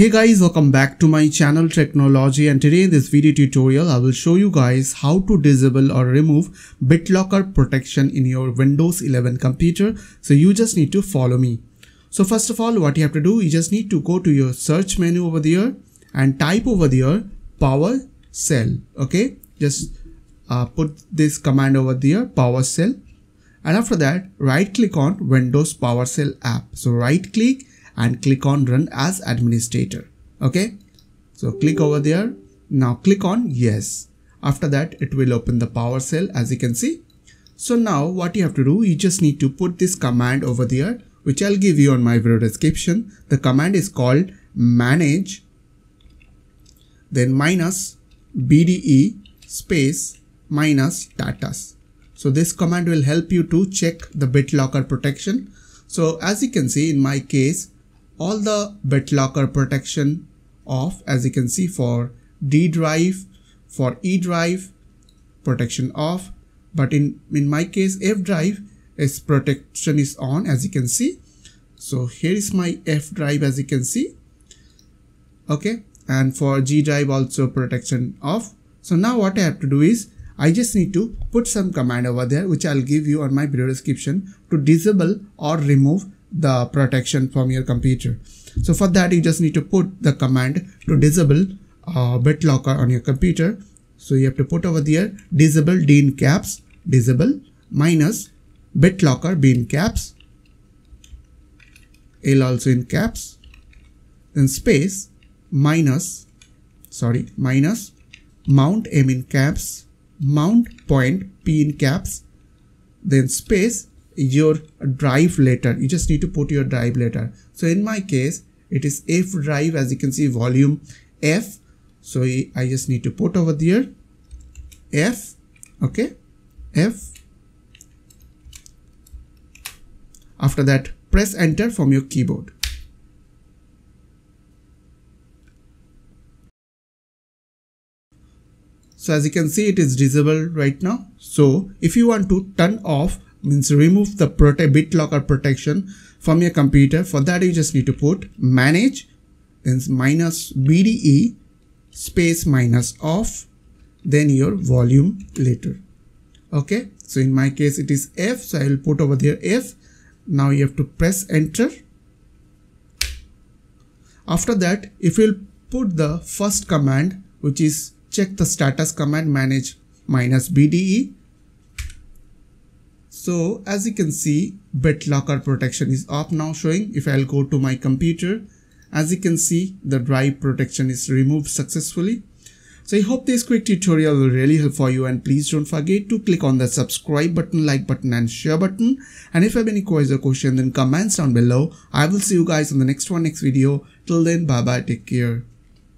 Hey guys welcome back to my channel technology and today in this video tutorial I will show you guys how to disable or remove BitLocker protection in your Windows 11 computer so you just need to follow me. So first of all what you have to do you just need to go to your search menu over there and type over there PowerShell okay just uh, put this command over there PowerShell and after that right click on Windows PowerShell app so right click and click on run as administrator. Okay. So click over there. Now click on yes. After that, it will open the PowerShell as you can see. So now what you have to do, you just need to put this command over there, which I'll give you on my video description. The command is called manage then minus bde space minus status. So this command will help you to check the BitLocker protection. So as you can see in my case, all the BitLocker protection off as you can see for D drive, for E drive, protection off. But in, in my case, F drive, its protection is on as you can see. So here is my F drive as you can see. Okay. And for G drive also protection off. So now what I have to do is I just need to put some command over there which I'll give you on my video description to disable or remove the protection from your computer. So for that you just need to put the command to disable uh, BitLocker on your computer. So you have to put over there disable dean caps disable minus BitLocker bin caps L also in caps then space minus sorry minus mount m in caps mount point p in caps then space your drive letter. you just need to put your drive letter. so in my case it is f drive as you can see volume f so i just need to put over there f okay f after that press enter from your keyboard so as you can see it is disabled right now so if you want to turn off means remove the prote BitLocker protection from your computer. For that, you just need to put manage then minus BDE space minus off then your volume later. Okay. So in my case, it is F. So I will put over there F. Now you have to press enter. After that, if you'll put the first command, which is check the status command manage minus BDE so as you can see, BitLocker protection is off now showing. If I'll go to my computer, as you can see, the drive protection is removed successfully. So I hope this quick tutorial will really help for you and please don't forget to click on the subscribe button, like button and share button. And if you have any questions or question then comments down below. I will see you guys in the next one next video. Till then bye bye take care.